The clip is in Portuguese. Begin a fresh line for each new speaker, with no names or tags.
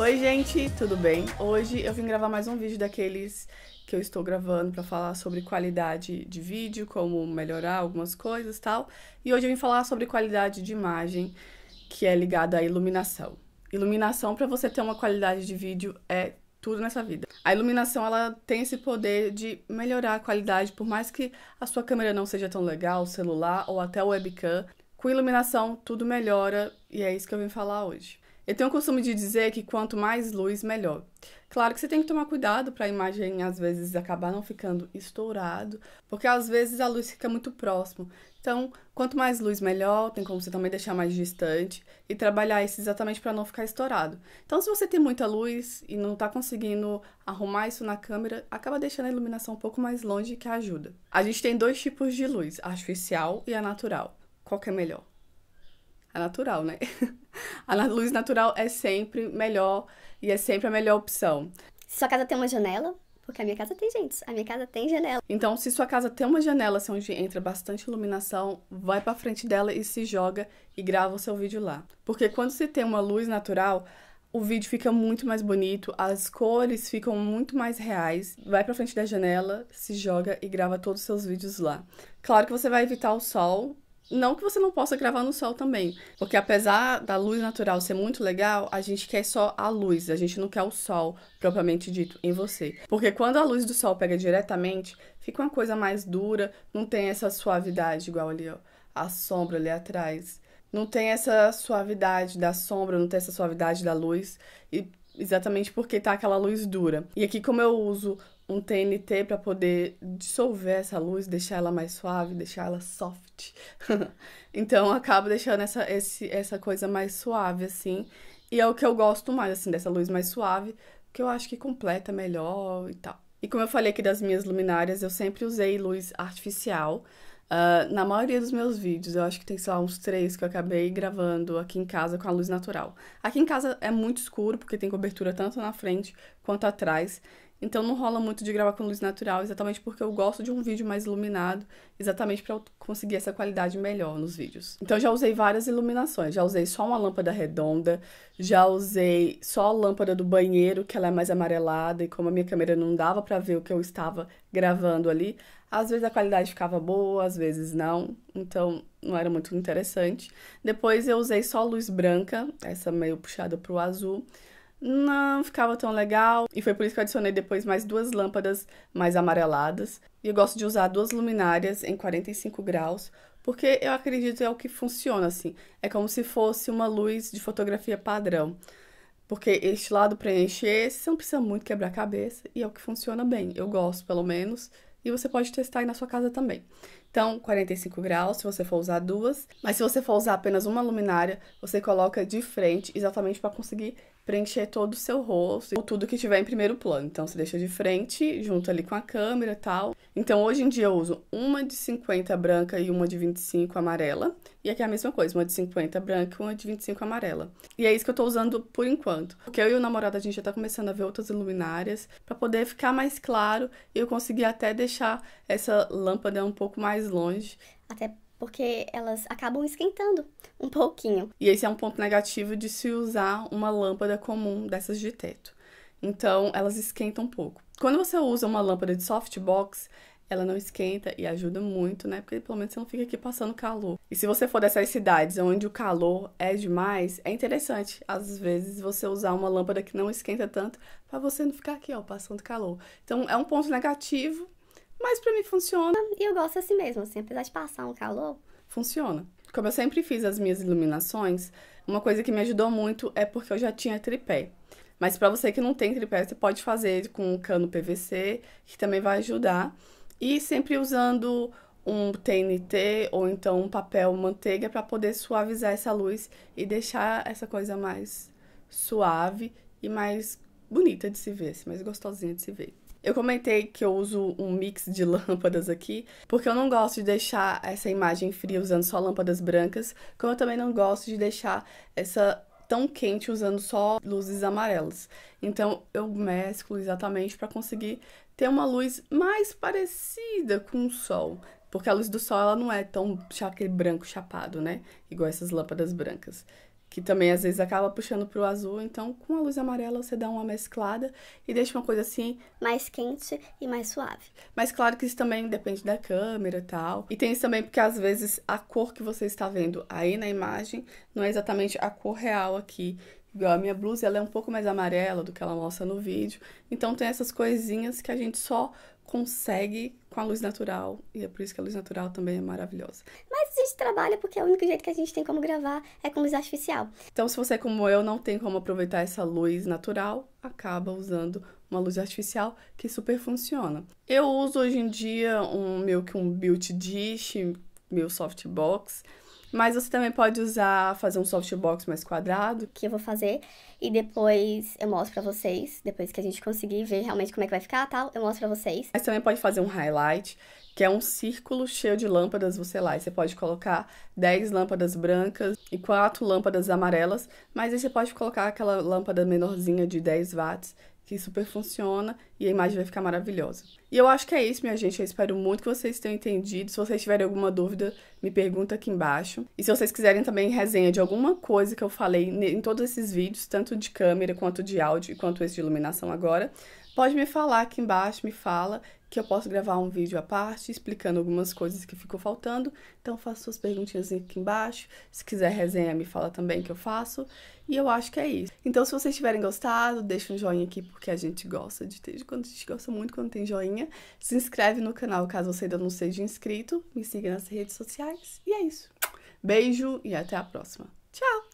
Oi, gente, tudo bem? Hoje eu vim gravar mais um vídeo daqueles que eu estou gravando para falar sobre qualidade de vídeo, como melhorar algumas coisas e tal. E hoje eu vim falar sobre qualidade de imagem, que é ligada à iluminação. Iluminação, para você ter uma qualidade de vídeo, é tudo nessa vida. A iluminação ela tem esse poder de melhorar a qualidade, por mais que a sua câmera não seja tão legal, celular ou até webcam. Com iluminação, tudo melhora e é isso que eu vim falar hoje. Eu tenho o costume de dizer que quanto mais luz, melhor. Claro que você tem que tomar cuidado para a imagem às vezes acabar não ficando estourado, porque às vezes a luz fica muito próximo. Então, quanto mais luz, melhor. Tem como você também deixar mais distante e trabalhar isso exatamente para não ficar estourado. Então, se você tem muita luz e não está conseguindo arrumar isso na câmera, acaba deixando a iluminação um pouco mais longe que ajuda. A gente tem dois tipos de luz, a artificial e a natural. Qual que é melhor? A natural, né? A luz natural é sempre melhor e é sempre a melhor opção. Se sua casa tem uma janela, porque a minha casa tem, gente. A minha casa tem janela. Então, se sua casa tem uma janela se assim, onde entra bastante iluminação, vai pra frente dela e se joga e grava o seu vídeo lá. Porque quando se tem uma luz natural, o vídeo fica muito mais bonito, as cores ficam muito mais reais. Vai pra frente da janela, se joga e grava todos os seus vídeos lá. Claro que você vai evitar o sol, não que você não possa gravar no sol também, porque apesar da luz natural ser muito legal, a gente quer só a luz, a gente não quer o sol propriamente dito em você. Porque quando a luz do sol pega diretamente, fica uma coisa mais dura, não tem essa suavidade igual ali, ó, a sombra ali atrás. Não tem essa suavidade da sombra, não tem essa suavidade da luz, e exatamente porque tá aquela luz dura. E aqui como eu uso um TNT para poder dissolver essa luz, deixar ela mais suave, deixar ela soft. então acabo deixando essa, esse, essa coisa mais suave, assim. E é o que eu gosto mais, assim, dessa luz mais suave, que eu acho que completa melhor e tal. E como eu falei aqui das minhas luminárias, eu sempre usei luz artificial. Uh, na maioria dos meus vídeos, eu acho que tem, sei lá, uns três que eu acabei gravando aqui em casa com a luz natural. Aqui em casa é muito escuro, porque tem cobertura tanto na frente quanto atrás. Então não rola muito de gravar com luz natural, exatamente porque eu gosto de um vídeo mais iluminado, exatamente para eu conseguir essa qualidade melhor nos vídeos. Então já usei várias iluminações, já usei só uma lâmpada redonda, já usei só a lâmpada do banheiro, que ela é mais amarelada e como a minha câmera não dava para ver o que eu estava gravando ali, às vezes a qualidade ficava boa, às vezes não, então não era muito interessante. Depois eu usei só luz branca, essa meio puxada para o azul não ficava tão legal. E foi por isso que eu adicionei depois mais duas lâmpadas mais amareladas. E eu gosto de usar duas luminárias em 45 graus, porque eu acredito é o que funciona assim. É como se fosse uma luz de fotografia padrão. Porque este lado preenche esse, você não precisa muito quebrar a cabeça e é o que funciona bem. Eu gosto, pelo menos, e você pode testar aí na sua casa também. Então, 45 graus se você for usar duas, mas se você for usar apenas uma luminária, você coloca de frente exatamente para conseguir preencher todo o seu rosto ou tudo que tiver em primeiro plano. Então, você deixa de frente, junto ali com a câmera e tal. Então, hoje em dia eu uso uma de 50 branca e uma de 25 amarela. E aqui é a mesma coisa, uma de 50 branca e uma de 25 amarela. E é isso que eu tô usando por enquanto. Porque eu e o namorado, a gente já tá começando a ver outras luminárias para poder ficar mais claro e eu conseguir até deixar essa lâmpada um pouco mais mais longe. Até porque elas acabam esquentando um pouquinho. E esse é um ponto negativo de se usar uma lâmpada comum dessas de teto. Então, elas esquentam um pouco. Quando você usa uma lâmpada de softbox, ela não esquenta e ajuda muito, né? Porque pelo menos você não fica aqui passando calor. E se você for dessas cidades onde o calor é demais, é interessante às vezes você usar uma lâmpada que não esquenta tanto para você não ficar aqui, ó, passando calor. Então é um ponto negativo, mas para mim funciona. E eu gosto assim mesmo, assim, apesar de passar um calor. Funciona. Como eu sempre fiz as minhas iluminações, uma coisa que me ajudou muito é porque eu já tinha tripé. Mas para você que não tem tripé, você pode fazer com um cano PVC, que também vai ajudar. E sempre usando um TNT ou então um papel manteiga para poder suavizar essa luz e deixar essa coisa mais suave e mais bonita de se ver, assim, mais gostosinha de se ver. Eu comentei que eu uso um mix de lâmpadas aqui, porque eu não gosto de deixar essa imagem fria usando só lâmpadas brancas, como eu também não gosto de deixar essa tão quente usando só luzes amarelas. Então eu mesclo exatamente para conseguir ter uma luz mais parecida com o sol, porque a luz do sol ela não é tão aquele branco chapado, né? Igual essas lâmpadas brancas que também às vezes acaba puxando para o azul. Então, com a luz amarela, você dá uma mesclada e deixa uma coisa assim. Mais quente e mais suave. Mas claro que isso também depende da câmera e tal. E tem isso também porque às vezes a cor que você está vendo aí na imagem não é exatamente a cor real aqui. Igual a minha blusa, ela é um pouco mais amarela do que ela mostra no vídeo. Então, tem essas coisinhas que a gente só consegue com a luz natural. E é por isso que a luz natural também é maravilhosa. Mas trabalha porque é o único jeito que a gente tem como gravar é com luz artificial. Então, se você, como eu, não tem como aproveitar essa luz natural, acaba usando uma luz artificial que super funciona. Eu uso hoje em dia um meio que um built dish, meu softbox, mas você também pode usar, fazer um softbox mais quadrado. Que eu vou fazer. E depois eu mostro pra vocês. Depois que a gente conseguir ver realmente como é que vai ficar tal, eu mostro pra vocês. Mas também pode fazer um highlight, que é um círculo cheio de lâmpadas, você lá. você pode colocar 10 lâmpadas brancas e 4 lâmpadas amarelas. Mas aí você pode colocar aquela lâmpada menorzinha de 10 watts que super funciona e a imagem vai ficar maravilhosa. E eu acho que é isso, minha gente. Eu espero muito que vocês tenham entendido. Se vocês tiverem alguma dúvida, me pergunta aqui embaixo. E se vocês quiserem também resenha de alguma coisa que eu falei em todos esses vídeos, tanto de câmera, quanto de áudio, quanto esse de iluminação agora, pode me falar aqui embaixo, me fala, que eu posso gravar um vídeo à parte explicando algumas coisas que ficou faltando. Então, faça suas perguntinhas aqui embaixo. Se quiser resenha, me fala também que eu faço. E eu acho que é isso. Então, se vocês tiverem gostado, deixa um joinha aqui, porque a gente gosta de ter. Quando a gente gosta muito quando tem joinha. Se inscreve no canal caso você ainda não seja inscrito. Me siga nas redes sociais. E é isso. Beijo e até a próxima. Tchau!